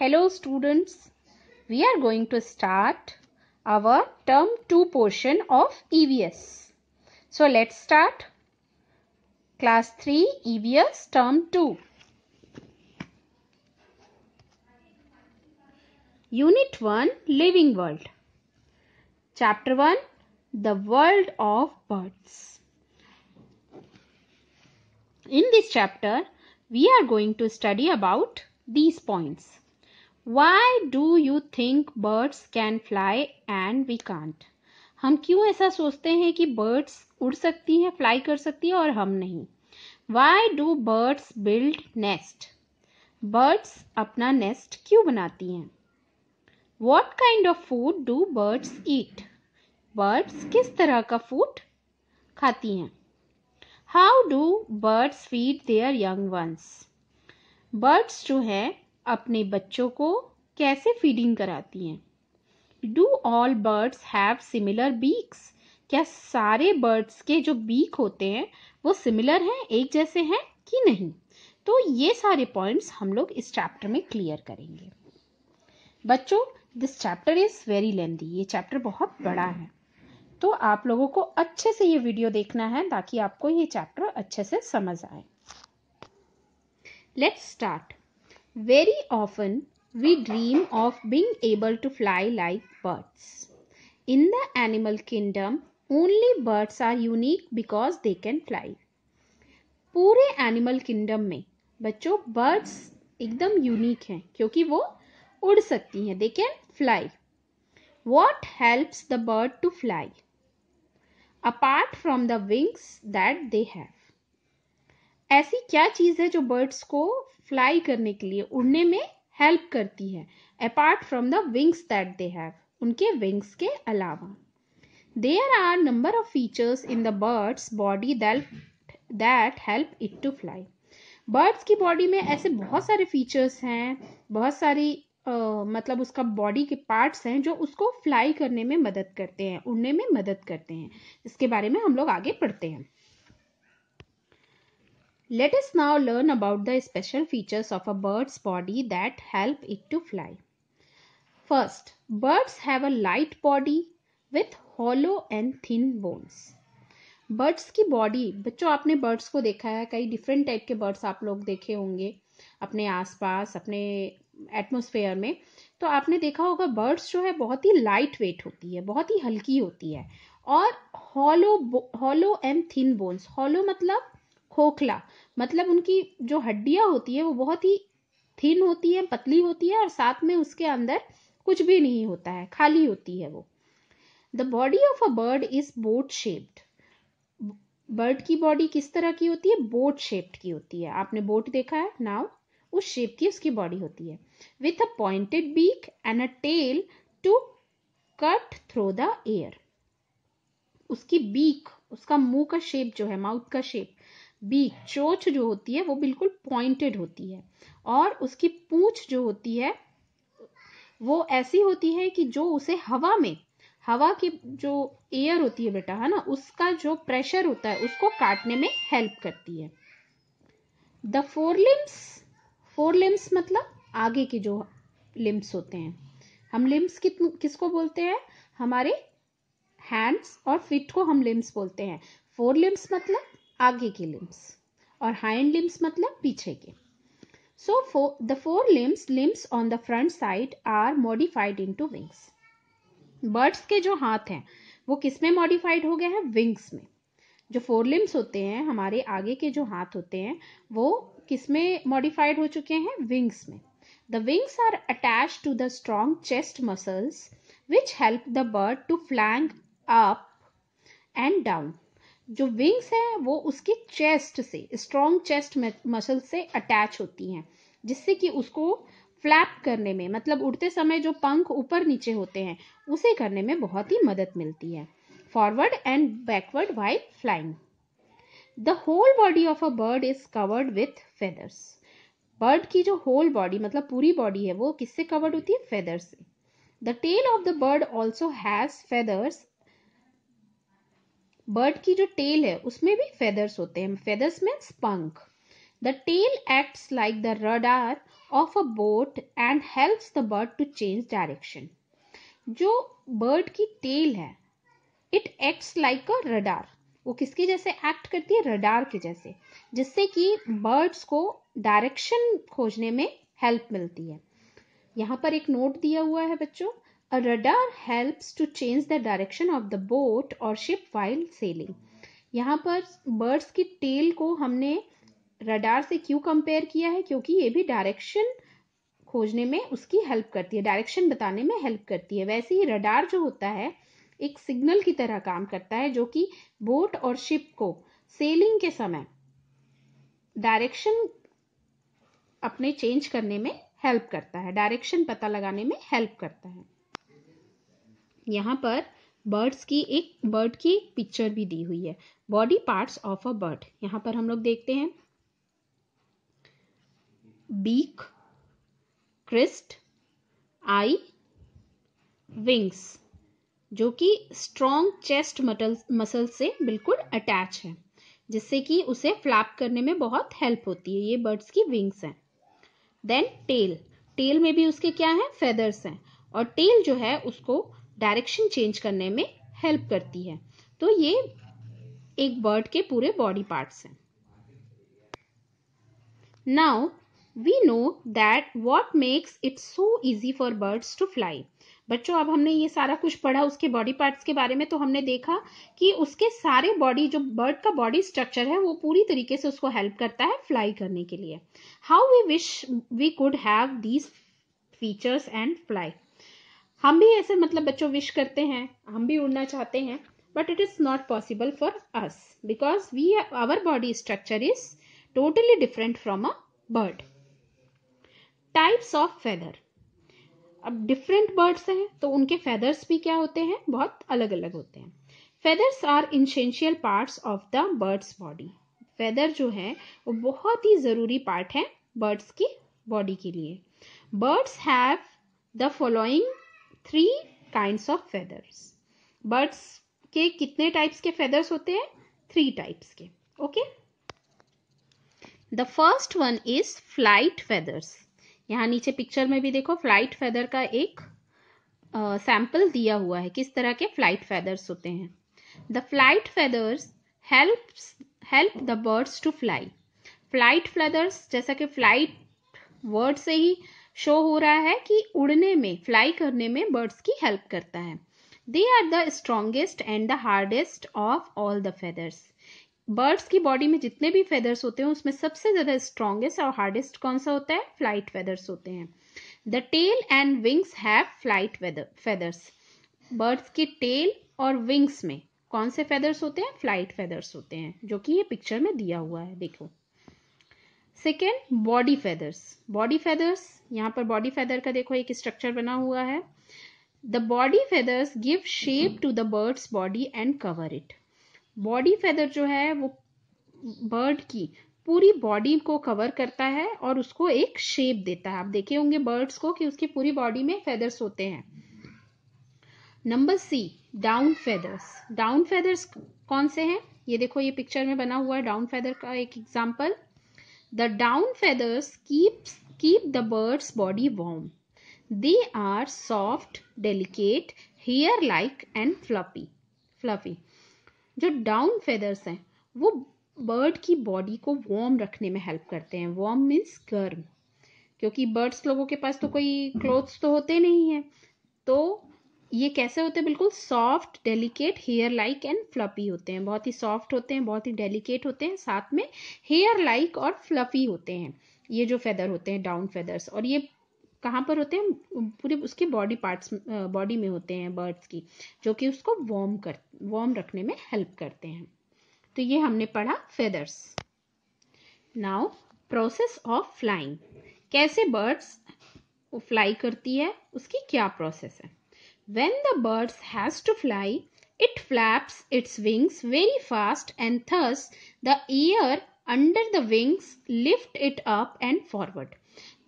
Hello students, we are going to start our term 2 portion of EVS. So let's start class 3 EVS term 2. Unit 1 Living World Chapter 1 The World of Birds In this chapter, we are going to study about these points. Why do you think birds can fly and we can't हम क्यों ऐसा सोचते हैं कि birds उड़ सकती हैं fly कर सकती हैं और हम नहीं why do birds build nest birds अपना नेस्ट क्यों बनाती हैं what kind of food do birds eat birds किस तरह का फूड खाती हैं how do birds feed their young ones birds जो है अपने बच्चों को कैसे फीडिंग कराती हैं do all birds have similar beaks क्या सारे बर्ड्स के जो बीक होते हैं वो सिमिलर हैं एक जैसे हैं कि नहीं तो ये सारे पॉइंट्स हम लोग इस चैप्टर में क्लियर करेंगे बच्चों this chapter is very lengthy ये चैप्टर बहुत बड़ा है तो आप लोगों को अच्छे से ये वीडियो देखना है ताकि आपको ये चैप्टर अच्छे से समझ आए let's start Very often we dream of being able to fly like birds. In the animal kingdom, only birds are unique because they can fly. पूरे एनिमल किंगडम में बच्चों बर्ड्स एकदम यूनिक हैं क्योंकि वो उड़ सकती हैं they can fly what helps the bird to fly apart from the wings that they have ऐसी क्या चीज़ है जो बर्ड्स को फ्लाई करने के लिए उड़ने में हेल्प करती है apart from the wings that they have उनके विंग्स के अलावा there are number of features in the birds body that that help it to fly birds की बॉडी में ऐसे बहुत सारे फीचर्स हैं बहुत सारी Uh, मतलब उसका बॉडी के पार्ट्स हैं जो उसको फ्लाई करने में मदद करते हैं उड़ने में मदद करते हैं इसके बारे में हम लोग आगे पढ़ते हैं Let us now learn about the special features of a bird's body that help it to fly. First, birds have a light body with hollow and thin bones. Birds की बॉडी बच्चों आपने बर्ड्स को देखा है कई different type के birds आप लोग देखे होंगे अपने आसपास अपने एटमोसफेयर में तो आपने देखा होगा बर्ड्स जो है बहुत ही लाइट वेट होती है बहुत ही हल्की होती है और hollow hollow and thin bones hollow मतलब खोखला मतलब उनकी जो हड्डियां होती है वो बहुत ही थीन होती है पतली होती है और साथ में उसके अंदर कुछ भी नहीं होता है खाली होती है वो the body of a bird is boat shaped bird की बॉडी किस तरह की होती है बोट शेप्ड की होती है आपने बोट देखा है नाव उस शेप की उसकी बॉडी होती है with a pointed beak and a tail to cut through the air उसकी बीक उसका मुंह का शेप जो है माउथ का शेप बीक चोच जो होती है वो बिल्कुल पॉइंटेड होती है और उसकी पूछ जो होती है वो ऐसी होती है कि जो उसे हवा में हवा की जो एयर होती है बेटा है ना उसका जो प्रेशर होता है उसको काटने में हेल्प करती है the four limbs four limbs मतलब आगे के जो लिम्स होते हैं हम लिम्स किसको बोलते हैं हमारे हैंड्स और फिट को हम लिम्स बोलते हैं फोर लिम्स मतलब आगे के लिम्स और हाइंड लिम्स मतलब पीछे के So the four limbs limbs on the front side are modified into wings birds के जो हाथ हैं वो किस में मॉडिफाइड हो गए हैं विंग्स में जो फोर लिम्स होते हैं हमारे आगे के जो हाथ होते हैं वो किस में मॉडिफाइड हो चुके हैं विंग्स में the wings are attached to the strong chest muscles which help the bird to flap up and down जो विंग्स हैं वो उसकी चेस्ट से स्ट्रॉन्ग चेस्ट मसल से अटैच होती हैं जिससे कि उसको फ्लैप करने में मतलब उड़ते समय जो पंख ऊपर नीचे होते हैं उसे करने में बहुत ही मदद मिलती है forward and backward while flying the whole body of a bird is covered with feathers bird की जो होल बॉडी मतलब पूरी बॉडी है वो किससे कवर्ड होती है फेदर्स से the tail of the bird also has feathers bird की जो टेल है उसमें भी फेदर्स होते हैं फेदर्स में स्पंक the tail acts like the rudder of a boat and helps the bird to change direction जो बर्ड की टेल है it acts like a rudder वो किसके जैसे एक्ट करती है रडार के जैसे जिससे कि बर्ड्स को डायरेक्शन खोजने में हेल्प मिलती है यहाँ पर एक नोट दिया हुआ है बच्चों A radar helps to change the direction of the boat or ship while sailing. यहाँ पर बर्ड्स की टेल को हमने रडार से क्यों कंपेयर किया है क्योंकि ये भी डायरेक्शन खोजने में उसकी हेल्प करती है डायरेक्शन बताने में हेल्प करती है वैसे ही रडार जो होता है एक सिग्नल की तरह काम करता है जो कि बोट और शिप को सेलिंग के समय डायरेक्शन अपने चेंज करने में हेल्प करता है डायरेक्शन पता लगाने में हेल्प करता है यहाँ पर बर्ड्स की एक बर्ड की पिक्चर भी दी हुई है body parts of a bird यहाँ पर हम लोग देखते हैं बीक क्रिस्ट आई विंग्स जो कि स्ट्रॉन्ग चेस्ट मसल से बिल्कुल अटैच है जिससे कि उसे फ्लैप करने में बहुत हेल्प होती है ये बर्ड्स की विंग्स हैं देन टेल टेल में भी उसके क्या है फेदर्स हैं और टेल जो है उसको डायरेक्शन चेंज करने में हेल्प करती है तो ये एक बर्ड के पूरे बॉडी पार्ट्स हैं now we know that what makes it so easy for birds to fly बच्चों अब हमने ये सारा कुछ पढ़ा उसके बॉडी पार्ट्स के बारे में तो हमने देखा कि उसके सारे बॉडी जो बर्ड का बॉडी स्ट्रक्चर है वो पूरी तरीके से उसको हेल्प करता है फ्लाई करने के लिए how we wish we could have these features and fly हम भी ऐसे मतलब बच्चों विश करते हैं हम भी उड़ना चाहते हैं but it is not possible for us because we our body structure is totally different from a bird types of feather अब डिफरेंट बर्ड्स हैं तो उनके फेदर्स भी क्या होते हैं बहुत अलग अलग होते हैं feathers are essential parts of the birds body feather जो है वो बहुत ही ज़रूरी पार्ट है बर्ड्स की बॉडी के लिए birds have the following three kind of feathers birds के कितने टाइप्स के फेदर्स होते हैं थ्री टाइप्स के okay the first one is flight feathers यहाँ नीचे पिक्चर में भी देखो फ्लाइट फेदर का एक सैंपल uh, दिया हुआ है किस तरह के फ्लाइट फेदर्स होते हैं the flight feathers help help the birds to fly flight feathers जैसा कि फ्लाइट वर्ड से ही uh, शो हो रहा है कि उड़ने में फ्लाई करने में बर्ड्स की हेल्प करता है they are the strongest and the hardest of all the feathers birds की बॉडी में जितने भी फेदर्स होते हैं उसमें सबसे ज़्यादा स्ट्रॉन्गेस्ट और हार्डेस्ट कौन सा होता है फ्लाइट फेदर्स होते हैं the tail and wings have flight feathers birds की टेल और विंग्स में कौन से फेदर्स होते हैं फ्लाइट फेदर्स होते हैं जो कि ये पिक्चर में दिया हुआ है देखो second body feathers body feathers यहाँ पर बॉडी फेदर का देखो एक स्ट्रक्चर बना हुआ है the body feathers give shape to the birds body and cover it body feather जो है वो बर्ड की पूरी बॉडी को कवर करता है और उसको एक शेप देता है आप देखे होंगे बर्ड्स को कि उसकी पूरी बॉडी में फेदर्स होते हैं number C down feathers down feathers कौन से हैं ये देखो ये पिक्चर में बना हुआ है डाउन फेदर का एक example The down feathers keeps, keep the bird's body warm. They are soft, delicate, hair like and fluffy fluffy जो डाउन फेदर्स हैं वो बर्ड की बॉडी को वार्म रखने में हेल्प करते हैं वार्म मीन्स गर्म क्योंकि बर्ड्स लोगों के पास तो कोई क्लोथ्स तो होते नहीं हैं तो ये कैसे होते हैं बिल्कुल soft delicate hair like and fluffy होते हैं बहुत ही सॉफ्ट होते हैं बहुत ही डेलिकेट होते हैं साथ में हेयर लाइक और फ्लफी होते हैं ये जो फेदर होते हैं डाउन फेदर्स और ये कहाँ पर होते हैं पूरे उसके बॉडी पार्ट्स बॉडी में होते हैं बर्ड्स की जो कि उसको वार्म कर वार्म रखने में हेल्प करते हैं तो ये हमने पढ़ा feathers now process of flying कैसे बर्ड्स फ्लाई करती है उसकी क्या प्रोसेस है When the bird has to fly, it flaps its wings very fast and thus the air under the wings lift it up and forward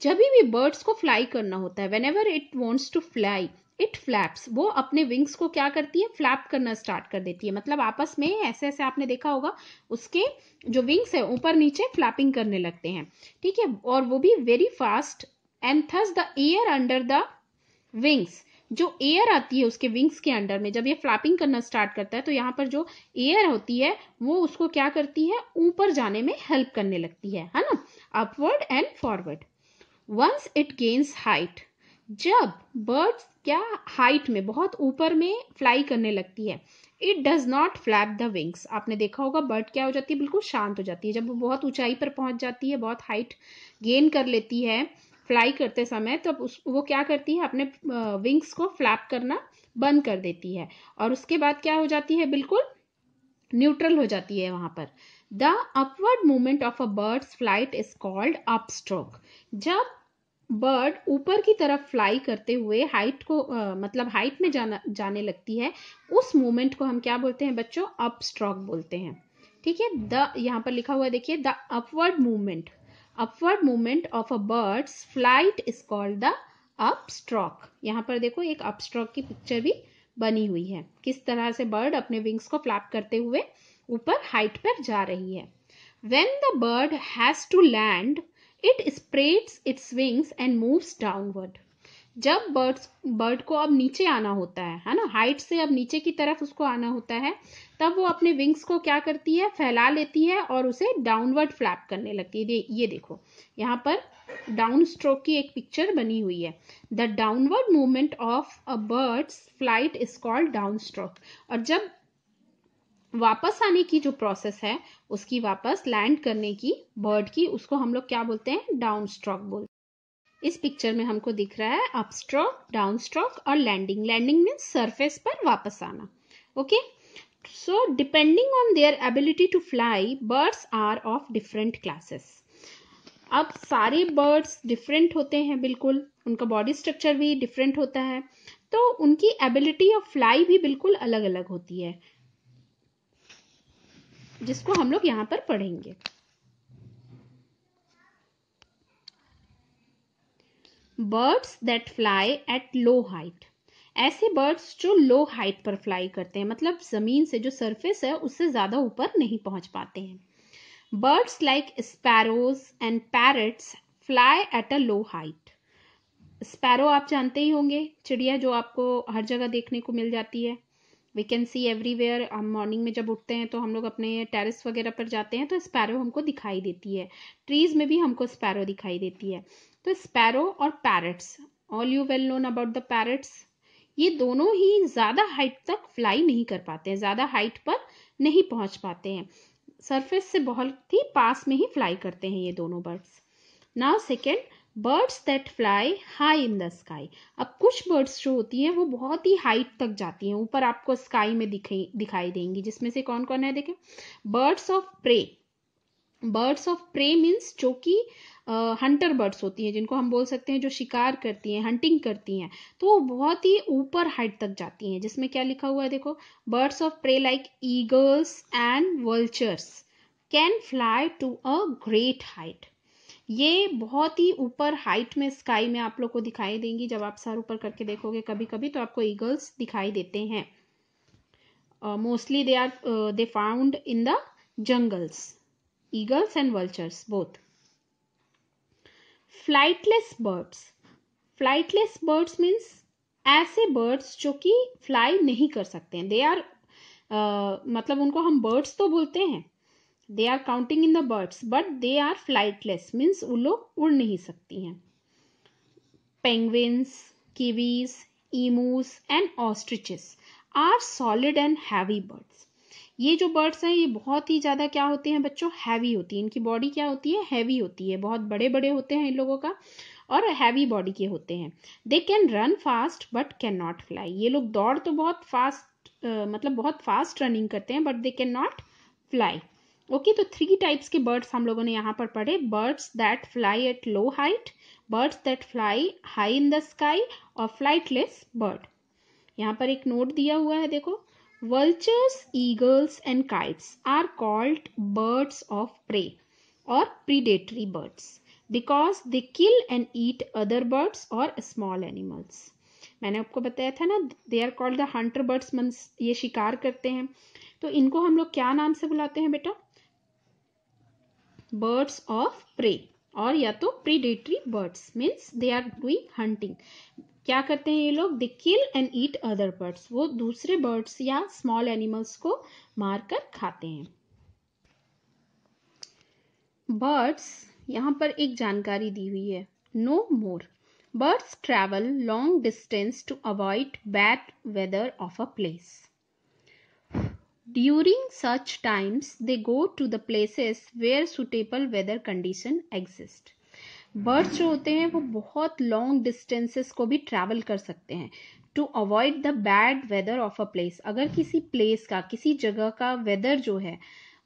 जब भी birds को fly करना होता है whenever it wants to fly it flaps वो अपने wings को क्या करती है फ्लैप करना स्टार्ट कर देती है मतलब आपस में ऐसे ऐसे आपने देखा होगा उसके जो विंग्स है ऊपर नीचे फ्लैपिंग करने लगते हैं ठीक है और वो भी very fast and thus the air under the wings जो एयर आती है उसके विंग्स के अंडर में जब ये फ्लैपिंग करना स्टार्ट करता है तो यहाँ पर जो एयर होती है वो उसको क्या करती है ऊपर जाने में हेल्प करने लगती है है ना upward and forward once it gains height जब बर्ड्स क्या हाइट में बहुत ऊपर में फ्लाई करने लगती है it does not flap the wings आपने देखा होगा बर्ड क्या हो जाती है बिल्कुल शांत हो जाती है जब वो बहुत ऊंचाई पर पहुंच जाती है बहुत हाइट गेन कर लेती है फ्लाई करते समय तब उस वो क्या करती है अपने विंग्स को फ्लैप करना बंद कर देती है और उसके बाद क्या हो जाती है बिल्कुल न्यूट्रल हो जाती है वहां पर the upward movement of a birds flight is called upstroke जब बर्ड ऊपर की तरफ फ्लाई करते हुए हाइट को आ, मतलब हाइट में जाना जाने लगती है उस मूवमेंट को हम क्या बोलते हैं बच्चों अपस्ट्रोक बोलते हैं ठीक है द यहाँ पर लिखा हुआ देखिए the upward movement movement of a a flight is called the up upstroke. यहाँ पर देखो एक अपस्ट्रॉक की पिक्चर भी बनी हुई है किस तरह से बर्ड अपने विंग्स को फ्लैप करते हुए ऊपर हाइट पर जा रही है when the bird has to land it spreads its wings and moves downward जब बर्ड्स बर्ड को अब नीचे आना होता है है ना हाइट से अब नीचे की तरफ उसको आना होता है तब वो अपने विंग्स को क्या करती है फैला लेती है और उसे डाउनवर्ड फ्लैप करने लगती है ये देखो यहाँ पर डाउन स्ट्रोक की एक पिक्चर बनी हुई है the downward movement of a birds flight is called downstroke और जब वापस आने की जो प्रोसेस है उसकी वापस लैंड करने की बर्ड की उसको हम लोग क्या बोलते हैं डाउन स्ट्रोक बोलते हैं इस पिक्चर में हमको दिख रहा है अप स्ट्रोक डाउन स्ट्रोक और लैंडिंग लैंडिंग मीन्स सरफेस पर वापस आना okay so depending on their ability to fly birds are of different classes अब सारे बर्ड्स डिफरेंट होते हैं बिल्कुल उनका बॉडी स्ट्रक्चर भी डिफरेंट होता है तो उनकी एबिलिटी ऑफ फ्लाई भी बिल्कुल अलग अलग होती है जिसको हम लोग यहाँ पर पढ़ेंगे birds that fly at low height ऐसे बर्ड्स जो लो हाइट पर फ्लाई करते हैं मतलब ज़मीन से जो सरफेस है उससे ज़्यादा ऊपर नहीं पहुंच पाते हैं birds like sparrows and parrots fly at a low height sparrow आप जानते ही होंगे चिड़िया जो आपको हर जगह देखने को मिल जाती है वी कैन सी एवरीवेयर हम मॉर्निंग में जब उठते हैं तो हम लोग अपने टेरिस वगैरह पर जाते हैं तो स्पैरो हमको दिखाई देती है ट्रीज में भी हमको स्पैरो दिखाई देती है तो स्पैरो और parrots all you well known about the parrots ये दोनों ही ज़्यादा हाइट तक फ्लाई नहीं कर पाते हैं ज़्यादा हाइट पर नहीं पहुंच पाते हैं सरफेस से बहुत ही पास में ही फ्लाई करते हैं ये दोनों birds now second birds that fly high in the sky अब कुछ बर्ड्स जो होती हैं वो बहुत ही हाइट तक जाती हैं ऊपर आपको स्काई में दिखाई दिखाई देंगी जिसमें से कौन कौन है देखें birds of prey birds of prey means जो कि हंटर बर्ड्स होती हैं जिनको हम बोल सकते हैं जो शिकार करती हैं हंटिंग करती हैं तो वो बहुत ही ऊपर हाइट तक जाती हैं जिसमें क्या लिखा हुआ है देखो birds of prey like eagles and vultures can fly to a great height ये बहुत ही ऊपर हाइट में स्काई में आप लोग को दिखाई देंगी जब आप सर ऊपर करके देखोगे कभी कभी तो आपको ईगल्स दिखाई देते हैं mostly they are they found in the jungles eagles and vultures both flightless birds flightless birds means ऐसे बर्ड्स जो कि फ्लाई नहीं कर सकते हैं दे आर uh, मतलब उनको हम बर्ड्स तो बोलते हैं they are counting in the birds but they are flightless means वो लोग उड़ नहीं सकती हैं penguins kiwis emus and ostriches are solid and heavy birds ये जो बर्ड्स हैं ये बहुत ही ज़्यादा क्या होते हैं बच्चों हैवी होती है इनकी बॉडी क्या होती है हैवी होती है बहुत बड़े बड़े होते हैं इन लोगों का और हैवी बॉडी के होते हैं they can run fast but can not फ्लाई ये लोग दौड़ तो बहुत फास्ट uh, मतलब बहुत फास्ट रनिंग करते हैं but they can not fly okay तो थ्री टाइप्स के बर्ड्स हम लोगों ने यहाँ पर पढ़े birds that fly at low height birds that fly high in the sky और फ्लाइटलेस बर्ड यहाँ पर एक नोट दिया हुआ है देखो Vultures, eagles, and kites are called birds of prey or predatory birds because they kill and eat other birds or small animals. मैंने आपको बताया था ना they are called the hunter birds मन ये शिकार करते हैं तो इनको हम लोग क्या नाम से बुलाते हैं बेटा बर्ड्स ऑफ प्रे और या तो predatory birds means they are doing hunting क्या करते हैं ये लोग they kill and eat other birds वो दूसरे बर्ड्स या स्मॉल एनिमल्स को मारकर खाते हैं बर्ड्स यहाँ पर एक जानकारी दी हुई है no more birds travel long distance to avoid bad weather of a place during such times they go to the places where suitable weather condition exist birds जो होते हैं वो बहुत लॉन्ग डिस्टेंसेस को भी ट्रैवल कर सकते हैं to avoid the bad weather of a place अगर किसी प्लेस का किसी जगह का वेदर जो है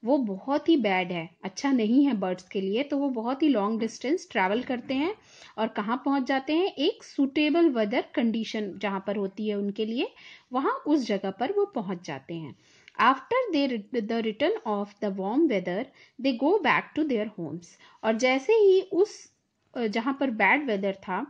वो बहुत ही बैड है अच्छा नहीं है बर्ड्स के लिए तो वो बहुत ही लॉन्ग डिस्टेंस ट्रैवल करते हैं और कहाँ पहुँच जाते हैं एक सुटेबल वेदर कंडीशन जहाँ पर होती है उनके लिए वहाँ उस जगह पर वो पहुँच जाते हैं after they the return of the warm weather they go back to their homes और जैसे ही उस जहाँ पर बैड वेदर था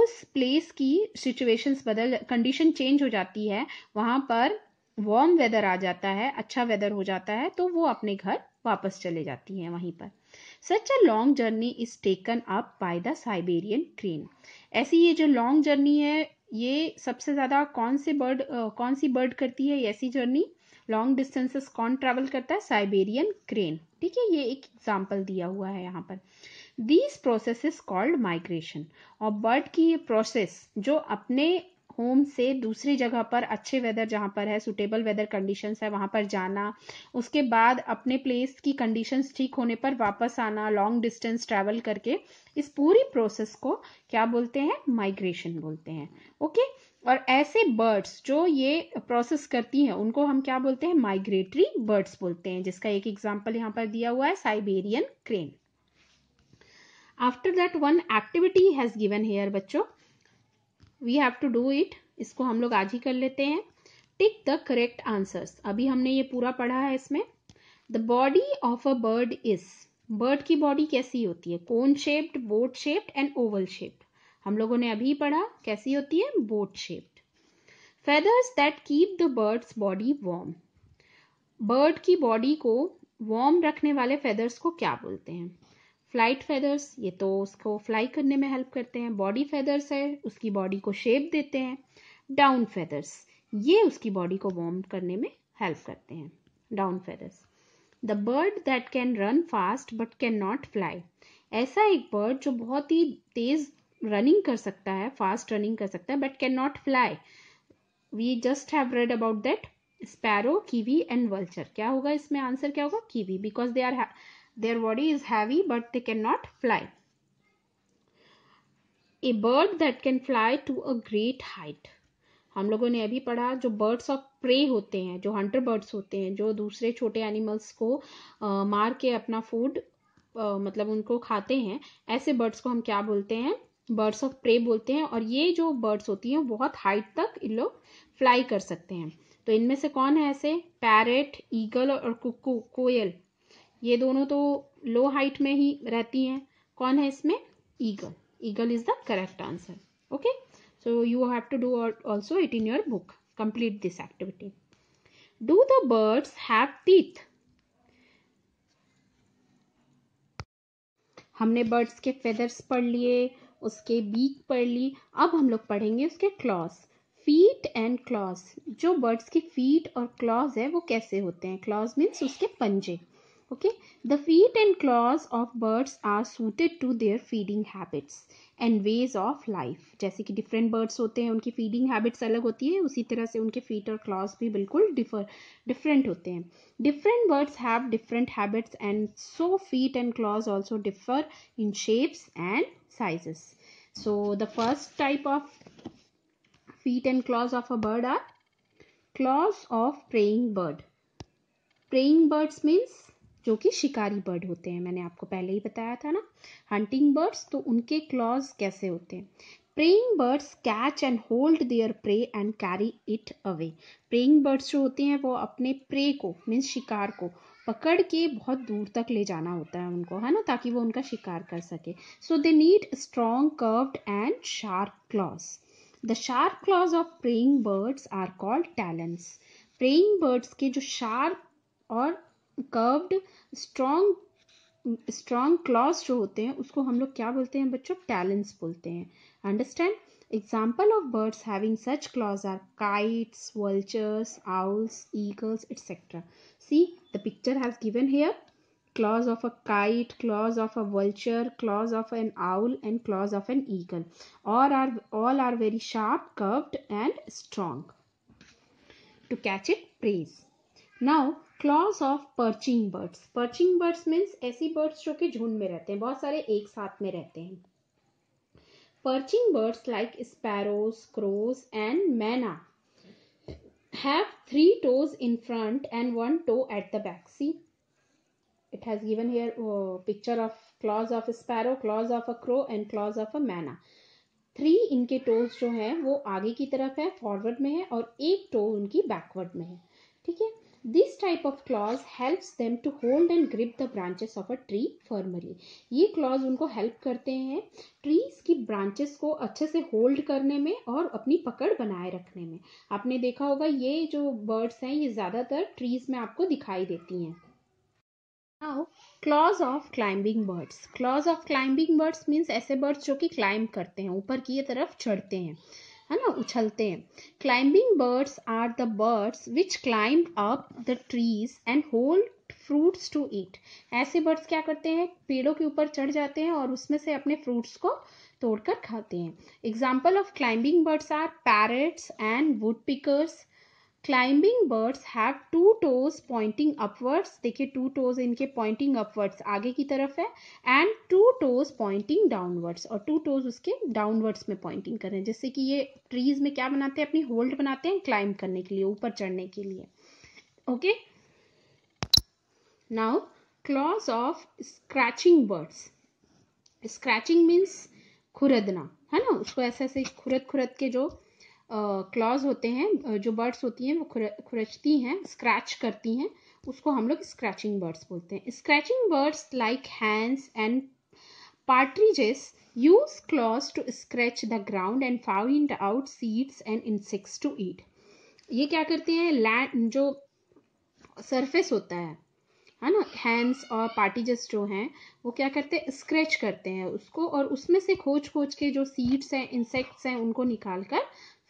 उस प्लेस की सिचुएशंस बदल कंडीशन चेंज हो जाती है वहाँ पर वार्म वेदर आ जाता है अच्छा वेदर हो जाता है तो वो अपने घर वापस चले जाती हैं वहीं पर such a long journey is taken up by the Siberian crane ऐसी ये जो लॉन्ग जर्नी है ये सबसे ज़्यादा कौन से बर्ड कौन सी बर्ड करती है ऐसी जर्नी लॉन्ग डिस्टेंसेस कौन ट्रैवल करता है साइबेरियन क्रेन ठीक है ये एक एग्जाम्पल दिया हुआ है यहाँ पर these process is called migration और बर्ड की ये प्रोसेस जो अपने होम से दूसरी जगह पर अच्छे वेदर जहाँ पर है सुटेबल वेदर कंडीशंस है वहाँ पर जाना उसके बाद अपने प्लेस की कंडीशंस ठीक होने पर वापस आना लॉन्ग डिस्टेंस ट्रैवल करके इस पूरी प्रोसेस को क्या बोलते हैं माइग्रेशन बोलते हैं ओके और ऐसे बर्ड्स जो ये प्रोसेस करती हैं उनको हम क्या बोलते हैं माइग्रेटरी बर्ड्स बोलते हैं जिसका एक एग्जाम्पल यहाँ पर दिया हुआ है Siberian crane after that one activity has given here बच्चों we have to do it इसको हम लोग आज ही कर लेते हैं टिक द करेक्ट आंसर्स अभी हमने ये पूरा पढ़ा है इसमें the body of a bird is bird की बॉडी कैसी होती है cone shaped boat shaped and oval shaped हम लोगों ने अभी पढ़ा कैसी होती है boat shaped feathers that keep the birds body warm bird की बॉडी को वॉर्म रखने वाले फेदर्स को क्या बोलते हैं फ्लाइट फेदर्स ये तो उसको फ्लाई करने में हेल्प करते हैं बॉडी फेदर्स है उसकी बॉडी को शेप देते हैं डाउन फेदर्स ये उसकी बॉडी को वॉर्म करने में हेल्प करते हैं down feathers the bird that can run fast but can not फ्लाई ऐसा एक बर्ड जो बहुत ही तेज रनिंग कर सकता है फास्ट रनिंग कर सकता है but can not fly we just have read about that sparrow kiwi and vulture क्या होगा इसमें आंसर क्या होगा kiwi because they are Their body is heavy but they cannot fly. A bird that can fly to a great height हम लोगों ने अभी पढ़ा जो बर्ड्स ऑफ प्रे होते हैं जो हंटर बर्ड्स होते हैं जो दूसरे छोटे एनिमल्स को आ, मार के अपना फूड मतलब उनको खाते हैं ऐसे बर्ड्स को हम क्या बोलते हैं बर्ड्स ऑफ प्रे बोलते हैं और ये जो बर्ड्स होती हैं बहुत हाइट तक इन लोग फ्लाई कर सकते हैं तो इनमें से कौन है ऐसे पैरेट ईगल और कुकू कोयल ये दोनों तो लो हाइट में ही रहती हैं कौन है इसमें eagle eagle is the correct answer okay so you have to do also it in your book complete this activity do the birds have teeth हमने बर्ड्स के फेदर्स पढ़ लिए उसके बीक पढ़ ली अब हम लोग पढ़ेंगे उसके क्लॉज फीट एंड क्लॉज जो बर्ड्स की फीट और क्लॉज है वो कैसे होते हैं क्लॉज मीन्स उसके पंजे okay the feet and claws of birds are suited to their feeding habits and ways of life जैसे कि different birds होते हैं उनकी feeding habits अलग होती है उसी तरह से उनके feet और claws भी बिल्कुल differ different होते हैं different birds have different habits and so feet and claws also differ in shapes and sizes so the first type of feet and claws of a bird are claws of praying bird praying birds means जो कि शिकारी bird होते हैं मैंने आपको पहले ही बताया था ना हंटिंग बर्ड्स तो उनके क्लॉज कैसे होते हैं preying birds catch and hold their prey and carry it away preying birds जो होते हैं वो अपने प्रे को मीन्स शिकार को पकड़ के बहुत दूर तक ले जाना होता है उनको है ना ताकि वो उनका शिकार कर सके so they need strong curved and sharp claws the sharp claws of preying birds are called talons preying birds के जो शार्प और कर्व्ड स्ट्रॉन्ग स्ट्रॉन्ग क्लॉज जो होते हैं उसको हम लोग क्या बोलते हैं बच्चों टैलेंट्स बोलते हैं understand example of birds having such claws are kites vultures owls eagles etc see the picture has given here claws of a kite claws of a vulture claws of an owl and claws of an eagle all are all are very sharp curved and strong to catch it preys now claws of perching birds perching birds means ऐसी birds जो कि झुंड में रहते हैं बहुत सारे एक साथ में रहते हैं perching birds like sparrows crows and myna have three toes in front and one toe at the back see it has given here picture of claws of sparrow claws of a crow and claws of a myna three इनके toes जो है वो आगे की तरफ है forward में है और एक टो उनकी बैकवर्ड में है ठीक है this type of claws helps them to hold and grip the branches of a tree formally ये क्लॉज उनको हेल्प करते हैं ट्रीज की ब्रांचेस को अच्छे से होल्ड करने में और अपनी पकड़ बनाए रखने में आपने देखा होगा ये जो बर्ड्स हैं ये ज़्यादातर ट्रीज में आपको दिखाई देती हैं now claws of climbing birds claws of climbing birds means ऐसे बर्ड्स जो कि क्लाइंब करते हैं ऊपर की तरफ चढ़ते हैं है ना उछलते हैं climbing birds are the birds which climb up the trees and hold fruits to eat ऐसे बर्ड्स क्या करते हैं पेड़ों के ऊपर चढ़ जाते हैं और उसमें से अपने फ्रूट्स को तोड़कर खाते हैं example of climbing birds are parrots and wood pickers climbing birds have two toes pointing upwards देखिए टू टोज इनके पॉइंटिंग अपवर्ड्स आगे की तरफ है and two toes pointing downwards और टू टोज उसके डाउनवर्ड्स में पॉइंटिंग कर रहे हैं जैसे कि ये ट्रीज में क्या बनाते हैं अपनी होल्ड बनाते हैं क्लाइंब करने के लिए ऊपर चढ़ने के लिए okay now claws of scratching birds scratching means खुरदना है ना उसको ऐसे ऐसे खुरद खुरद के जो क्लॉज होते हैं जो बर्ड्स होती हैं वो खुरचती हैं स्क्रैच करती हैं उसको हम लोग स्क्रैचिंग बर्ड्स बोलते हैं scratching birds like hands and partridges use claws to scratch the ground and found out seeds and insects to eat ये क्या करते हैं लैंड जो सरफेस होता है है ना हैंड्स और पार्टीजेस जो हैं वो क्या करते हैं स्क्रैच करते हैं उसको और उसमें से खोज खोज के जो सीड्स हैं इंसेक्ट्स हैं उनको निकाल कर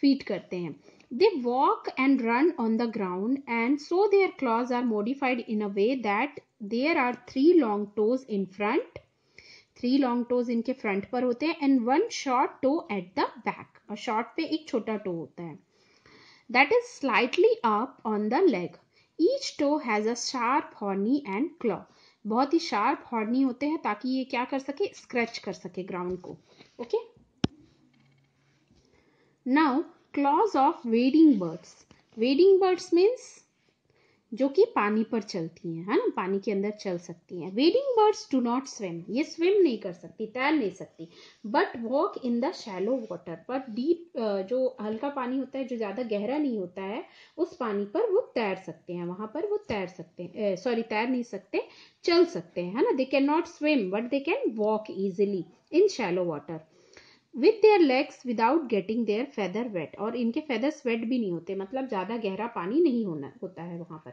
फीट करते हैं they walk and run on the ground and so their claws are modified in a way that there are three long toes in front three long toes इनके फ्रंट पर होते हैं and one short toe at the back और short पे एक छोटा toe होता है that is slightly up on the leg each toe has a sharp horny and claw बहुत ही शार्प हॉर्नी होते हैं ताकि ये क्या कर सके स्क्रैच कर सके ग्राउंड को okay okay? Now claws of wading birds wading birds means जो कि पानी पर चलती हैं है ना पानी के अंदर चल सकती हैं wading birds do not swim ये स्विम नहीं कर सकती तैर नहीं सकती but walk in the shallow water पर डीप जो हल्का पानी होता है जो ज़्यादा गहरा नहीं होता है उस पानी पर वो तैर सकते हैं वहाँ पर वो तैर सकते हैं सॉरी तैर नहीं सकते चल सकते हैं है ना they can not swim but they can walk easily in shallow water with their legs without getting their feather wet और इनके फेदर स्वेट भी नहीं होते मतलब ज़्यादा गहरा पानी नहीं होना होता है वहाँ पर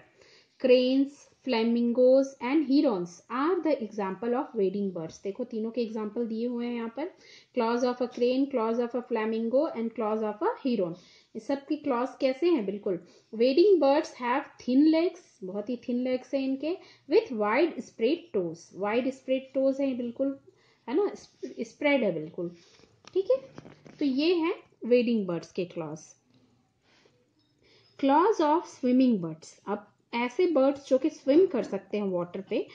cranes flamingos and herons are the example of wading birds देखो तीनों के एग्जाम्पल दिए हुए हैं यहाँ पर claws of a crane claws of a flamingo and claws of a heron इस सब की क्लॉज कैसे हैं बिल्कुल wading birds have thin legs बहुत ही थिन लेग्स हैं इनके with wide spread toes wide spread toes हैं बिल्कुल है ना स्प्रेड है बिल्कुल ठीक है तो ये है वेडिंग बर्ड्स के claws claws of swimming birds अब ऐसे बर्ड्स जो कि स्विम कर सकते हैं वाटर पे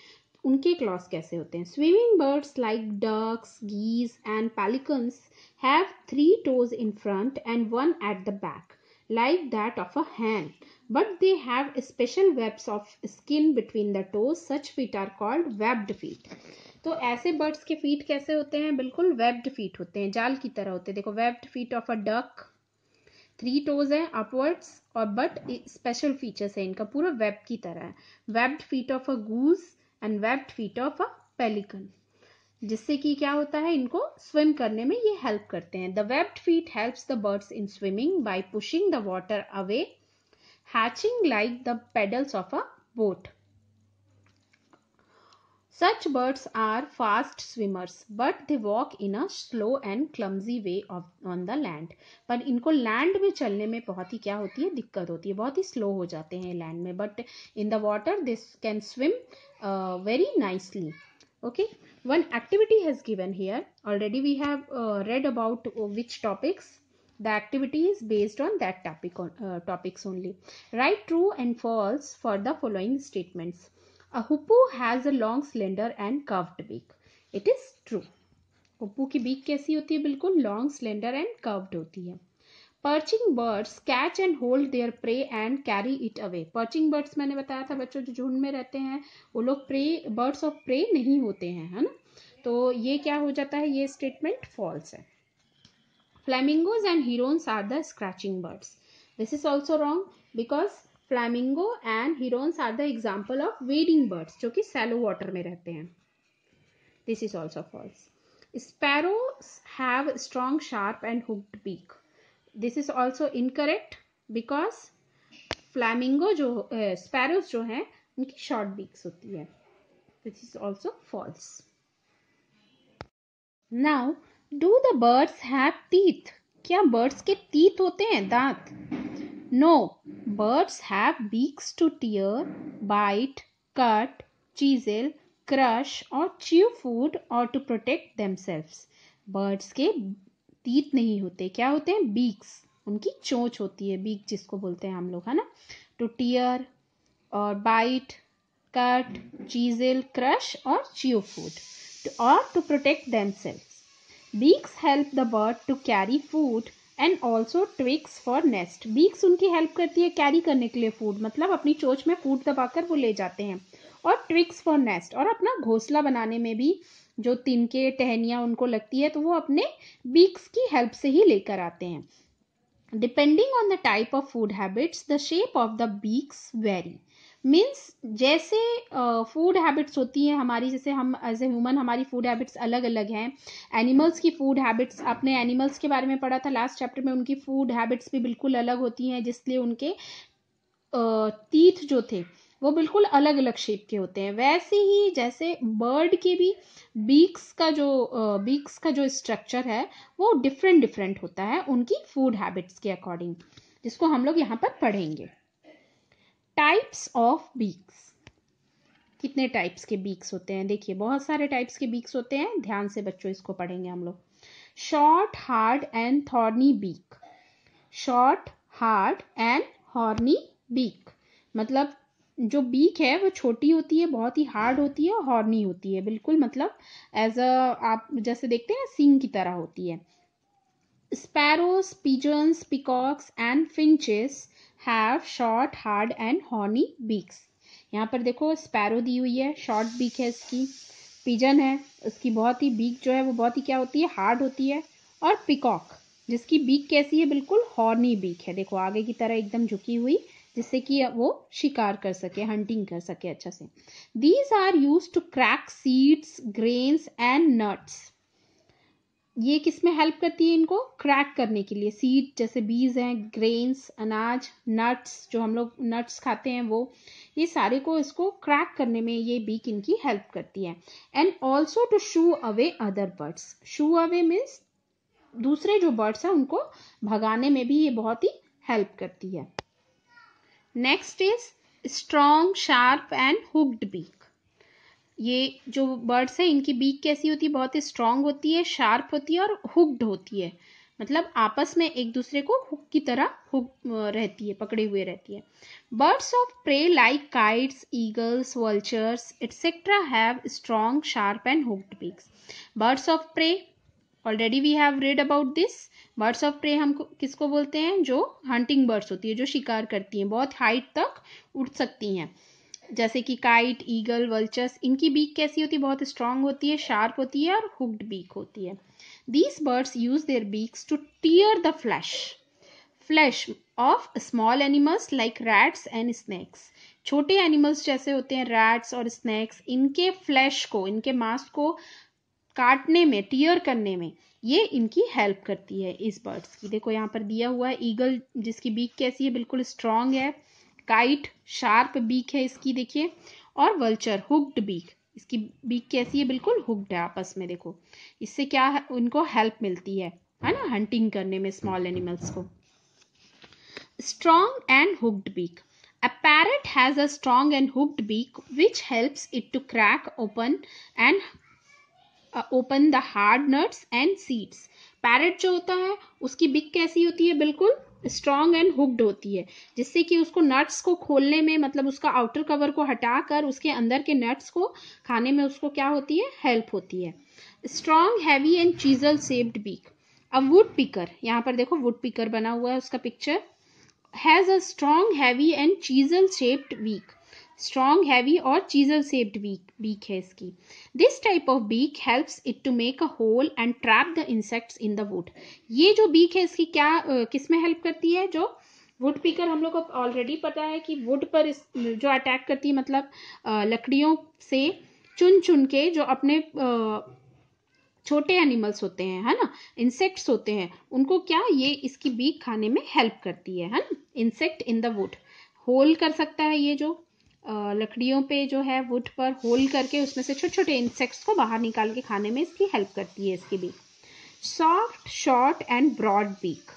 उनके क्लॉज कैसे होते हैं swimming birds like ducks geese and pelicans have three toes in front and one at the back like that of a hand but they have special webs of skin between the toes such feet are called webbed feet तो ऐसे birds के feet कैसे होते हैं बिल्कुल webbed feet होते हैं जाल की तरह होते हैं देखो webbed feet of a duck three toes हैं अपवर्ड्स और बट स्पेशल फीचर्स है इनका पूरा वेब की तरह है webbed feet of a goose and webbed feet of a pelican जिससे कि क्या होता है इनको स्विम करने में ये हेल्प करते हैं the webbed feet helps the birds in swimming by pushing the water away hatching like the paddles of a boat Such birds are fast swimmers, but they walk in a slow and clumsy way on the land. But इनको land में चलने में बहुत ही क्या होती है दिक्कत होती है बहुत ही स्लो हो जाते हैं लैंड में but in the water this can swim very nicely okay one activity has given here already we have uh, read about which topics the activity is based on that topic uh, topics only write true and false for the following statements A hoopoe has a long, slender and curved beak. It is true. Hoopoe की beak कैसी होती है बिल्कुल long slender and curved होती है perching birds catch and hold their prey and carry it away perching birds मैंने बताया था बच्चों जो झुंड में रहते हैं वो लोग प्रे बर्ड्स ऑफ प्रे नहीं होते हैं है ना तो ये क्या हो जाता है ये स्टेटमेंट फॉल्स है flamingos and herons are the scratching birds this is also wrong because flamingo and herons are the example of wading birds जो कि सैलो वाटर में रहते हैं this is also false sparrow have strong sharp and hooked beak this is also incorrect because flamingo जो sparrows uh, eh, जो हैं उनकी short beaks होती है this is also false now do the birds have teeth क्या birds के teeth होते हैं दांत No, birds have beaks to tear, bite, cut, chisel, crush or chew food or to protect themselves. Birds के teeth नहीं होते क्या होते हैं बीक्स उनकी चोंच होती है बीक जिसको बोलते हैं हम लोग है ना टू टीयर और बाइट कट चीजल क्रश और च्यू फूड और to protect them beaks help the bird to carry food and also twigs for nest beaks उनकी हेल्प करती है कैरी करने के लिए फूड मतलब अपनी चोच में फूड दबाकर वो ले जाते हैं और ट्विक्स फॉर नेस्ट और अपना घोंसला बनाने में भी जो तिनके टहनियाँ उनको लगती है तो वो अपने बीक्स की हेल्प से ही लेकर आते हैं depending on the type of food habits the shape of the beaks vary means जैसे फूड हैबिट्स होती हैं हमारी जैसे हम एज ए ह्यूमन हमारी फूड हैबिट्स अलग अलग हैं एनिमल्स की फूड हैबिट्स आपने एनिमल्स के बारे में पढ़ा था लास्ट चैप्टर में उनकी फूड हैबिट्स भी बिल्कुल अलग होती हैं जिसलिए उनके तीथ जो थे वो बिल्कुल अलग अलग शेप के होते हैं वैसे ही जैसे बर्ड के भी बीक्स का जो बीक्स का जो स्ट्रक्चर है वो डिफरेंट डिफरेंट होता है उनकी फूड हैबिट्स के अकॉर्डिंग जिसको हम लोग यहाँ पर पढ़ेंगे टाइप्स ऑफ बीक्स कितने टाइप्स के बीक्स होते हैं देखिए बहुत सारे टाइप्स के बीक्स होते हैं ध्यान से बच्चों इसको पढ़ेंगे हम लोग short hard and thorny beak short hard and horny beak मतलब जो बीक है वो छोटी होती है बहुत ही हार्ड होती है और हॉर्नी होती है बिल्कुल मतलब एज अ आप जैसे देखते हैं सिंग की तरह होती है sparrows pigeons peacocks and finches have short hard and horny beaks यहाँ पर देखो स्पैरो दी हुई है शॉर्ट बीक है इसकी पिजन है उसकी बहुत ही बीक जो है वो बहुत ही क्या होती है हार्ड होती है और पिकॉक जिसकी बीक कैसी है बिल्कुल हॉर्नी बीक है देखो आगे की तरह एकदम झुकी हुई जिससे कि वो शिकार कर सके हंटिंग कर सके अच्छा से these are use to crack seeds grains and nuts ये किस में हेल्प करती है इनको क्रैक करने के लिए सीड जैसे बीज हैं ग्रेन्स अनाज नट्स जो हम लोग नट्स खाते हैं वो ये सारे को इसको क्रैक करने में ये बीक इनकी हेल्प करती है and also to shoo away other birds shoo away means दूसरे जो बर्ड्स हैं उनको भगाने में भी ये बहुत ही हेल्प करती है next is strong sharp and hooked beak ये जो बर्ड्स हैं इनकी बीक कैसी होती है बहुत ही स्ट्रांग होती है शार्प होती है और हुक्ड होती है मतलब आपस में एक दूसरे को हुक की तरह हुक रहती है पकड़े हुए रहती है birds of prey like kites eagles vultures etcetera have strong sharp and hooked beaks birds of prey already we have read about this birds of prey हम किसको बोलते हैं जो हंटिंग बर्ड्स होती है जो शिकार करती हैं बहुत हाइट तक उड़ सकती हैं जैसे कि काइट ईगल वल्चर्स इनकी बीक कैसी होती है बहुत स्ट्रांग होती है शार्प होती है और हुक्ड बीक होती है these birds use their beaks to tear the flesh flesh of small animals like rats and snakes छोटे एनिमल्स जैसे होते हैं रैट्स और स्नैक्स इनके फ्लैश को इनके मांस को काटने में टीयर करने में ये इनकी हेल्प करती है इस बर्ड्स की देखो यहाँ पर दिया हुआ है ईगल जिसकी बीक कैसी है बिल्कुल स्ट्रांग है काइट शार्प बीक है इसकी देखिए और वल्चर हुक्ड बीक इसकी बीक कैसी है बिल्कुल हुक्ड है आपस में देखो इससे क्या है? उनको हेल्प मिलती है है ना हंटिंग करने में स्मॉल एनिमल्स को strong and hooked beak a parrot has a strong and hooked beak which helps it to crack open and open the hard nuts and seeds parrot जो होता है उसकी बिक कैसी होती है बिल्कुल स्ट्रॉन्ग एंड हुक्ड होती है जिससे कि उसको नट्स को खोलने में मतलब उसका आउटर कवर को हटाकर उसके अंदर के नट्स को खाने में उसको क्या होती है हेल्प होती है strong heavy and chisel shaped beak a woodpecker यहाँ पर देखो वुड पिकर बना हुआ है उसका picture has a strong heavy and chisel shaped beak heavy और चीजल सेप्ड बीक बीक है इसकी this type of beak helps it to make a hole and trap the insects in the wood ये जो beak है इसकी क्या किस में हेल्प करती है जो वुड पीकर हम लोग को ऑलरेडी पता है कि वुड पर इस जो अटैक करती है मतलब लकड़ियों से चुन चुन के जो अपने छोटे एनिमल्स होते हैं है ना इंसेक्ट्स होते हैं उनको क्या ये इसकी बीक खाने में हेल्प करती है है ना insect in the wood hole कर सकता है ये जो लकड़ियों पे जो है वुड पर होल करके उसमें से छोटे छोटे इंसेक्ट्स को बाहर निकाल के खाने में इसकी हेल्प करती है इसकी beak soft short and broad beak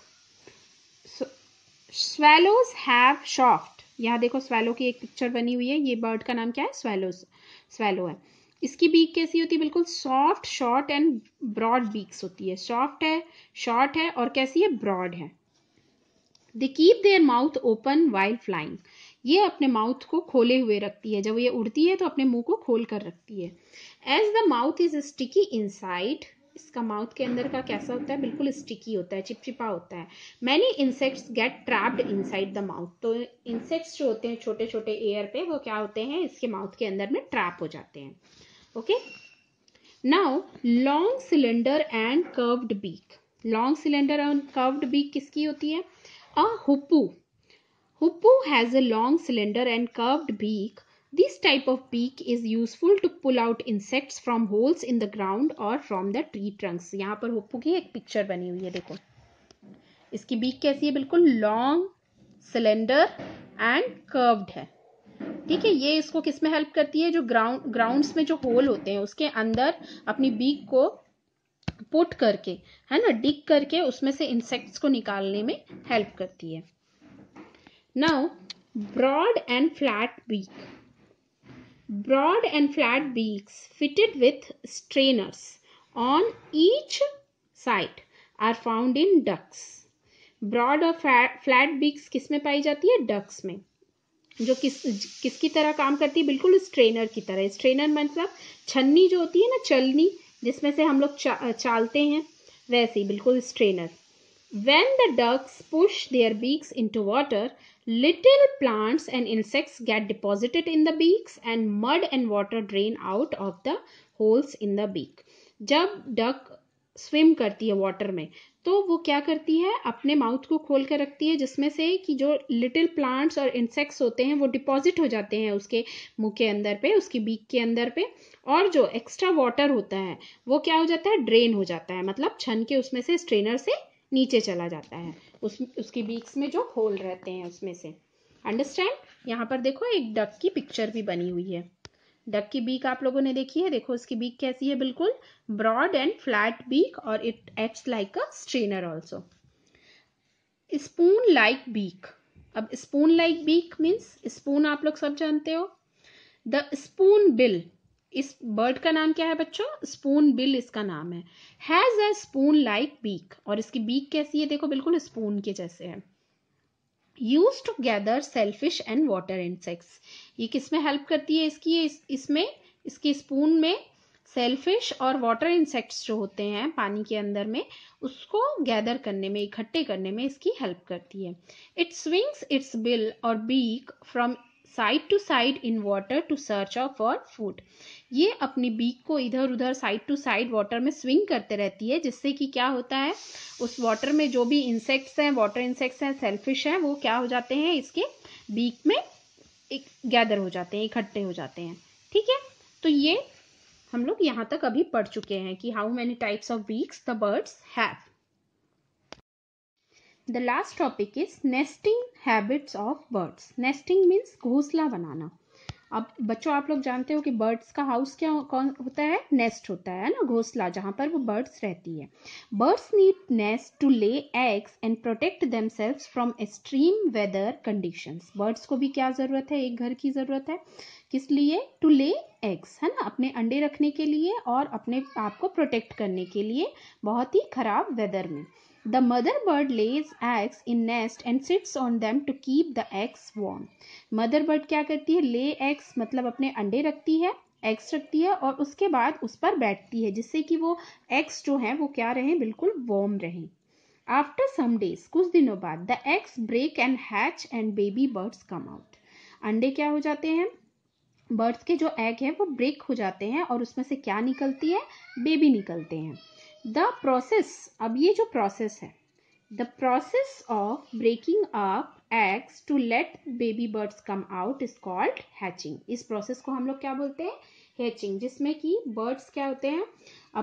swallows have soft यहाँ देखो स्वेलो की एक पिक्चर बनी हुई है ये बर्ड का नाम क्या है स्वेलोज स्वेलो है इसकी बीक कैसी होती है बिल्कुल soft short and broad beaks होती है सॉफ्ट है शॉर्ट है और कैसी है ब्रॉड है they keep their mouth open while flying ये अपने माउथ को खोले हुए रखती है जब ये उड़ती है तो अपने मुंह को खोल कर रखती है as the mouth is sticky side इसका माउथ के अंदर का कैसा होता है बिल्कुल स्टिकी होता है चिपचिपा होता है many insects get trapped side the mouth तो इंसेक्ट्स जो होते हैं छोटे छोटे एयर पे वो क्या होते हैं इसके माउथ के अंदर में ट्रैप हो जाते हैं okay now long cylinder and curved beak long cylinder and curved beak किसकी होती है अ हुपू Hoopoe has a long cylinder and curved beak. This type of beak is useful to pull out insects from holes in the ground or from the tree trunks. यहाँ पर हुप्पू की एक picture बनी हुई है देखो इसकी बीक कैसी है बिल्कुल लॉन्ग सिलेंडर एंड कर्व्ड है ठीक है ये इसको किस में हेल्प करती है जो ग्राउंड ग्राउंड्स में जो होल होते हैं उसके अंदर अपनी बीक को पुट करके है ना डिग करके उसमें से इंसेक्ट्स को निकालने में हेल्प करती है Now, broad and flat beak. Broad and flat beaks fitted with strainers on each side are found in ducks. broad or flat beaks किस में पाई जाती है डक्स में जो किस किसकी तरह काम करती है बिल्कुल स्ट्रेनर की तरह स्ट्रेनर मतलब छन्नी जो होती है ना चलनी जिसमें से हम लोग चा, चालते हैं वैसे ही बिल्कुल strainer when the ducks push their beaks into water Little plants and insects get deposited in the beaks and mud and water drain out of the holes in the beak जब duck swim करती है water में तो वो क्या करती है अपने माउथ को खोल कर रखती है जिसमें से कि जो लिटिल प्लांट्स और इंसेक्ट्स होते हैं वो डिपॉजिट हो जाते हैं उसके मुंह के अंदर पे उसकी बीक के अंदर पे और जो एक्स्ट्रा वाटर होता है वो क्या हो जाता है ड्रेन हो जाता है मतलब छन के उसमें से स्ट्रेनर से नीचे चला जाता है उस उसके बीक्स में जो होल रहते हैं उसमें से अंडरस्टैंड यहाँ पर देखो एक डक की पिक्चर भी बनी हुई है डक की बीक आप लोगों ने देखी है देखो उसकी बीक कैसी है बिल्कुल ब्रॉड एंड फ्लैट बीक और it acts like a strainer also spoon like beak अब spoon like beak means spoon आप लोग सब जानते हो द स्पून बिल इस बर्ड का नाम क्या है बच्चों स्पून बिल इसका नाम है has a spoon like beak और इसकी बीक कैसी है देखो बिल्कुल स्पून के जैसे है use to gather shellfish and water insects ये किसमें हेल्प करती है इसकी इस, इसमें इसके स्पून में सेल्फिश और वाटर इंसेक्ट्स जो होते हैं पानी के अंदर में उसको गैदर करने में इकट्ठे करने में इसकी हेल्प करती है इट स्विंग्स इट्स बिल और beak from side to side in water to search for food ये अपनी बीक को इधर उधर साइड टू साइड वाटर में स्विंग करते रहती है जिससे कि क्या होता है उस वाटर में जो भी इंसेक्ट्स हैं वाटर इंसेक्ट्स हैं सेल्फिश हैं वो क्या हो जाते हैं इसके बीक में एक गैदर हो जाते हैं इकट्ठे हो जाते हैं ठीक है तो ये हम लोग यहाँ तक अभी पढ़ चुके हैं कि how many types of beaks the birds have the last topic is nesting habits of birds nesting means ghosla बनाना अब बच्चों आप लोग जानते हो कि बर्ड्स का हाउस क्या कौन होता है नेस्ट होता है ना घोंसला जहाँ पर वो बर्ड्स रहती है birds need nest to lay eggs and protect them from extreme weather conditions birds को भी क्या ज़रूरत है एक घर की ज़रूरत है किस लिए टू ले एग्स है ना अपने अंडे रखने के लिए और अपने आप को प्रोटेक्ट करने के लिए बहुत ही ख़राब वेदर में the mother bird lays eggs in nest and sits on them to keep the eggs warm. Mother bird क्या करती है ले एग्स मतलब अपने अंडे रखती है एग्स रखती है और उसके बाद उस पर बैठती है जिससे कि वो एग्स जो हैं वो क्या रहे बिल्कुल वार्म रहे आफ्टर सम डेज कुछ दिनों बाद the eggs break and hatch and baby birds come out अंडे क्या हो जाते हैं बर्ड्स के जो एग हैं वो ब्रेक हो जाते हैं और उसमें से क्या निकलती है बेबी निकलते हैं द प्रोसेस अब ये जो प्रोसेस है the process of breaking up eggs to let baby birds come out is called hatching इस प्रोसेस को हम लोग क्या बोलते हैं हैचिंग जिसमें कि बर्ड्स क्या होते हैं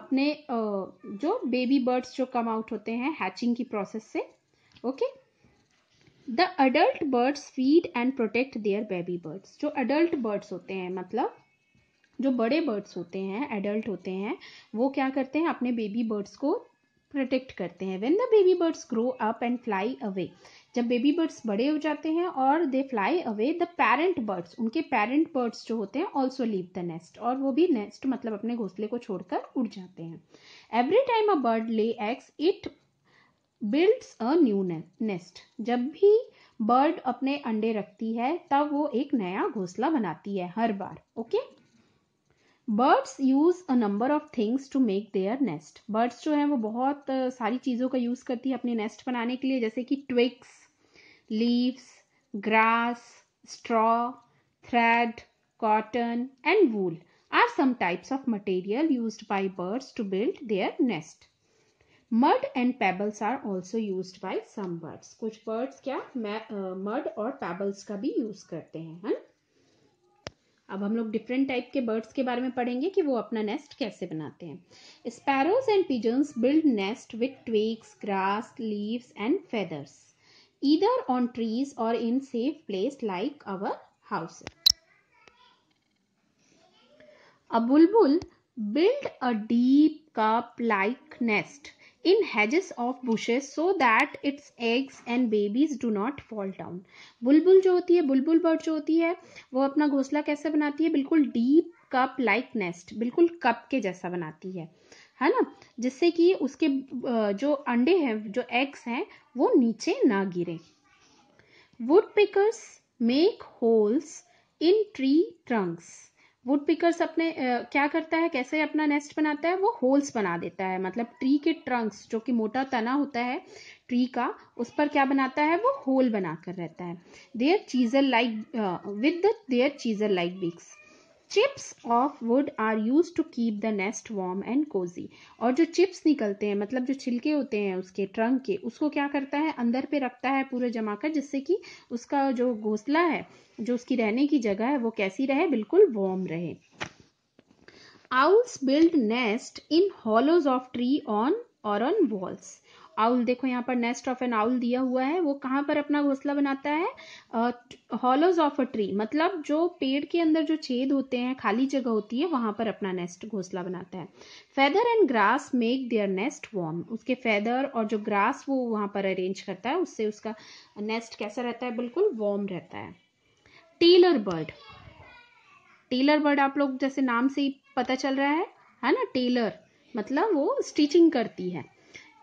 अपने जो बेबी बर्ड्स जो कम आउट होते हैं हैचिंग की प्रोसेस से okay the adult birds feed and protect their baby birds जो अडल्ट बर्ड्स होते हैं मतलब जो बड़े बर्ड्स होते हैं एडल्ट होते हैं वो क्या करते हैं अपने बेबी बर्ड्स को प्रोटेक्ट करते हैं when the baby birds grow up and fly away जब बेबी बर्ड्स बड़े हो जाते हैं और they fly away the parent birds उनके पेरेंट बर्ड्स जो होते हैं ऑल्सो लीव द नेस्ट और वो भी नेस्ट मतलब अपने घोंसले को छोड़कर उड़ जाते हैं every time a bird lay eggs it builds a new nest जब भी बर्ड अपने अंडे रखती है तब वो एक नया घोंसला बनाती है हर बार okay okay? Birds use a number of things to make their nest birds जो है वो बहुत सारी चीजों का यूज करती है अपने नेस्ट बनाने के लिए जैसे कि twigs leaves grass straw thread cotton and wool are some types of material use by birds to build their nest mud and pebbles are also use by some birds कुछ birds क्या mud और pebbles का भी use करते हैं अब हम लोग डिफरेंट टाइप के बर्ड्स के बारे में पढ़ेंगे कि वो अपना नेस्ट कैसे बनाते हैं sparrows and pigeons build nest with twigs grass leaves and feathers either on trees और in safe place like our house a bulbul a deep cup like nest in hedges of bushes so that its eggs and babies do not fall down बुलबुल जो होती है बुलबुल bird जो होती है वो अपना घोंसला कैसे बनाती है बिल्कुल डीप कप लाइक नेस्ट बिल्कुल कप के जैसा बनाती है है ना जिससे कि उसके जो अंडे हैं जो एग्स हैं वो नीचे ना गिरे woodpeckers make holes in tree trunks woodpeckers अपने आ, क्या करता है कैसे अपना नेस्ट बनाता है वो होल्स बना देता है मतलब ट्री के ट्रंक्स जो कि मोटा तना होता है ट्री का उस पर क्या बनाता है वो होल बनाकर रहता है their chisel like with their chisel like beaks chips of wood are use to keep the nest warm and cozy और जो चिप्स निकलते हैं मतलब जो छिलके होते हैं उसके ट्रंक के उसको क्या करता है अंदर पे रखता है पूरे जमा कर जिससे कि उसका जो घोसला है जो उसकी रहने की जगह है वो कैसी रहे बिल्कुल वार्म रहे owls build nest in hollows of tree on और ऑन वॉल्स आउल देखो यहाँ पर नेस्ट ऑफ एन आउल दिया हुआ है वो कहाँ पर अपना घोंसला बनाता है हॉलोज ऑफ अ ट्री मतलब जो पेड़ के अंदर जो छेद होते हैं खाली जगह होती है वहां पर अपना नेस्ट घोंसला बनाता है feather and grass make their nest warm उसके फेदर और जो ग्रास वो वहां पर अरेंज करता है उससे उसका नेस्ट कैसा रहता है बिल्कुल वॉर्म रहता है टीलर बर्ड टेलर बर्ड आप लोग जैसे नाम से ही पता चल रहा है है ना टेलर मतलब वो स्टिचिंग करती है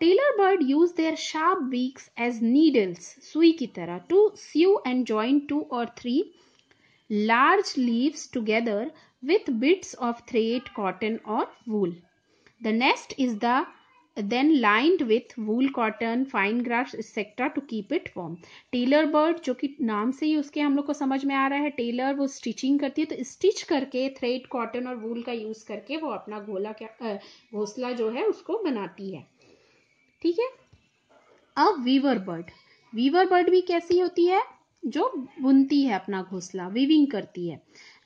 tailor bird use their sharp beaks as needles सुई की तरह to sew and join two और three large leaves together with bits of thread cotton और wool the nest is the then lined with wool cotton fine grass etc. To keep it warm. Tailor bird जो कि नाम से ही उसके हम लोग को समझ में आ रहा है टेलर वो स्टिचिंग करती है तो स्टिच करके थ्रेड कॉटन और वूल का यूज करके वो अपना घोला क्या घोसला जो है उसको बनाती है ठीक है अब वीवर बर्ड वीवर बर्ड भी कैसी होती है जो बुनती है अपना घोंसला वीविंग करती है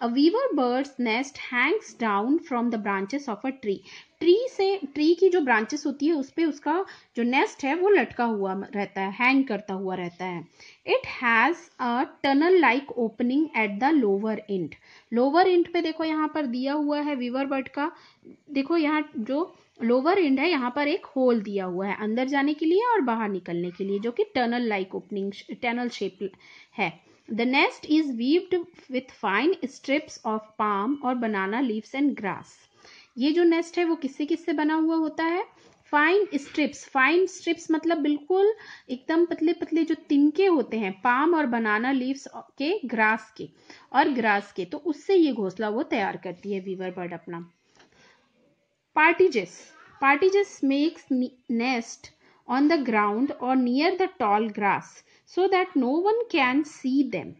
a weaver birds nest hangs down from the branches of a tree tree से ट्री की जो ब्रांचेस होती है उस पर उसका जो नेस्ट है वो लटका हुआ रहता है हैंग करता हुआ रहता है it has a tunnel like opening at the lower end lower end पे देखो यहाँ पर दिया हुआ है वीवर बर्ड का देखो यहाँ जो लोअर एंड है यहाँ पर एक होल दिया हुआ है अंदर जाने के लिए और बाहर निकलने के लिए जो कि tunnel like opening tunnel shape है the nest is weaved with fine strips of palm और बनाना लीव्स एंड ग्रास ये जो नेस्ट है वो किससे किससे बना हुआ होता है फाइन स्ट्रिप्स फाइन स्ट्रिप्स मतलब बिल्कुल एकदम पतले पतले जो तिनके होते हैं पाम और बनाना लीव्स के ग्रास के और ग्रास के तो उससे ये घोंसला वो तैयार करती है वीवर बर्ड अपना Partridges. Partridges makes nest on the ground or near the tall grass so that no one can see them.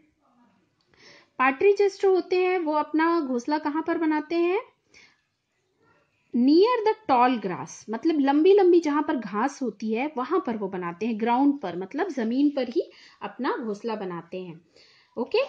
Partridges जो होते हैं वो अपना घोसला कहाँ पर बनाते हैं नियर द टॉल ग्रास मतलब लंबी लंबी जहां पर घास होती है वहां पर वो बनाते हैं ग्राउंड पर मतलब जमीन पर ही अपना घोंसला बनाते हैं okay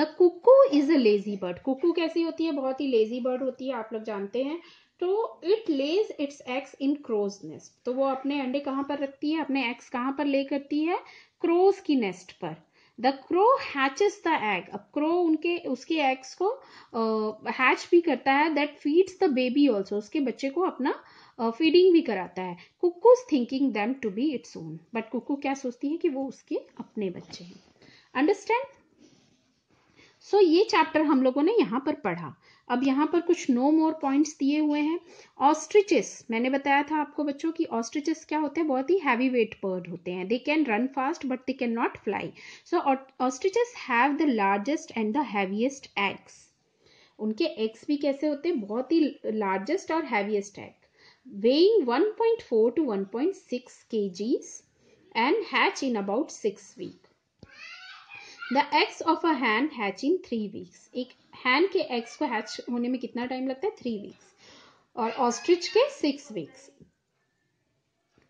the cuckoo is a lazy bird cuckoo कैसी होती है बहुत ही लेजी बर्ड होती है आप लोग जानते हैं तो it lays its eggs in crows nest तो वो अपने अंडे कहाँ पर रखती है अपने एक्स कहाँ पर ले करती है क्रोज की नेस्ट पर the crow hatches the egg अब क्रो उनके उसके एग्स को हैच uh, भी करता है that feeds the baby also उसके बच्चे को अपना फीडिंग uh, भी कराता है cuckoo is thinking them to be its own but cuckoo क्या सोचती है कि वो उसके अपने बच्चे हैं अंडरस्टैंड सो so, ये चैप्टर हम लोगों ने यहाँ पर पढ़ा अब यहाँ पर कुछ नो मोर पॉइंट्स दिए हुए हैं ऑस्ट्रिचेस मैंने बताया था आपको बच्चों की ऑस्ट्रिचेस क्या होते हैं बहुत ही हैवी वेट बर्ड होते हैं they can run fast but they can not fly so ostriches have the largest and the heaviest eggs उनके एग्स भी कैसे होते हैं बहुत ही लार्जेस्ट और heaviest egg weighing 1.4 to 1.6 kgs and hatch in about six week The eggs of a hen hatch in three weeks. एक हैन के एग्स को हैच होने में कितना टाइम लगता है थ्री वीक्स और ऑस्ट्रिच के six weeks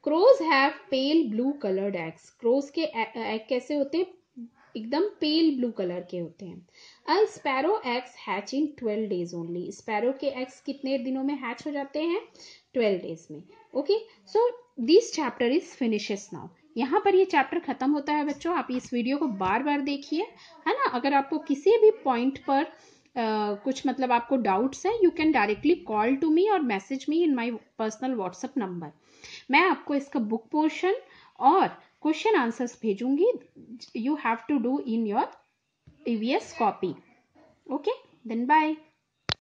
crows have pale blue coloured eggs crows के एग e-, कैसे होते हैं एकदम पेल ब्लू कलर के होते हैं all sparrow eggs hatch in twelve days only sparrow के एग्स कितने दिनों में हैच हो जाते हैं ट्वेल्व डेज में okay so this chapter is finishes now यहाँ पर ये चैप्टर खत्म होता है बच्चों आप इस वीडियो को बार बार देखिए है ना अगर आपको किसी भी पॉइंट पर कुछ मतलब आपको डाउट्स है you can directly call to me और message me in my personal WhatsApp number मैं आपको इसका बुक पोर्शन और क्वेश्चन आंसर्स भेजूंगी you have to do in your EVS copy okay then bye